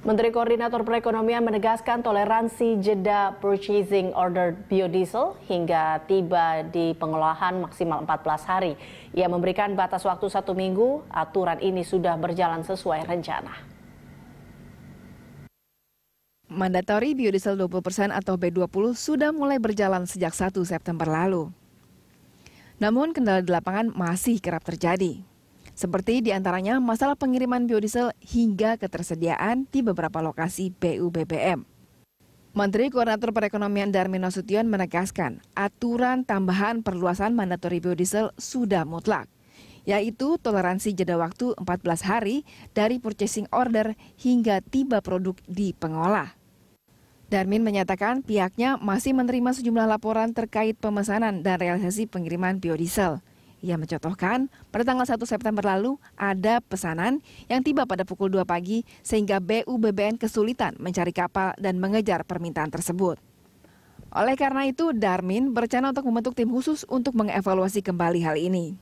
Menteri Koordinator Perekonomian menegaskan toleransi jeda purchasing order biodiesel hingga tiba di pengolahan maksimal 14 hari. Ia memberikan batas waktu satu minggu, aturan ini sudah berjalan sesuai rencana. Mandatori biodiesel 20% atau B20 sudah mulai berjalan sejak 1 September lalu. Namun kendala di lapangan masih kerap terjadi seperti diantaranya masalah pengiriman biodiesel hingga ketersediaan di beberapa lokasi BU BBM. Menteri Koordinator Perekonomian Darmin Nasution menegaskan aturan tambahan perluasan mandatori biodiesel sudah mutlak, yaitu toleransi jeda waktu 14 hari dari purchasing order hingga tiba produk di pengolah. Darmin menyatakan pihaknya masih menerima sejumlah laporan terkait pemesanan dan realisasi pengiriman biodiesel. Ia mencontohkan, pada tanggal 1 September lalu ada pesanan yang tiba pada pukul 2 pagi sehingga BUBBN kesulitan mencari kapal dan mengejar permintaan tersebut. Oleh karena itu, Darmin berencana untuk membentuk tim khusus untuk mengevaluasi kembali hal ini.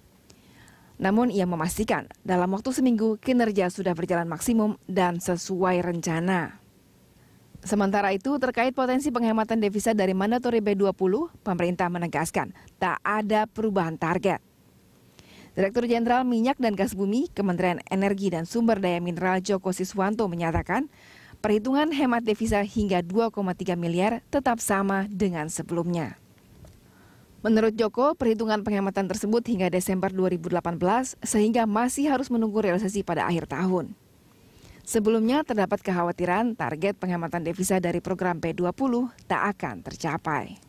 Namun ia memastikan dalam waktu seminggu kinerja sudah berjalan maksimum dan sesuai rencana. Sementara itu, terkait potensi penghematan devisa dari mandatori B20, pemerintah menegaskan tak ada perubahan target. Direktur Jenderal Minyak dan Gas Bumi, Kementerian Energi dan Sumber Daya Mineral Joko Siswanto menyatakan, perhitungan hemat devisa hingga 2,3 miliar tetap sama dengan sebelumnya. Menurut Joko, perhitungan penghematan tersebut hingga Desember 2018 sehingga masih harus menunggu realisasi pada akhir tahun. Sebelumnya terdapat kekhawatiran target penghematan devisa dari program P20 tak akan tercapai.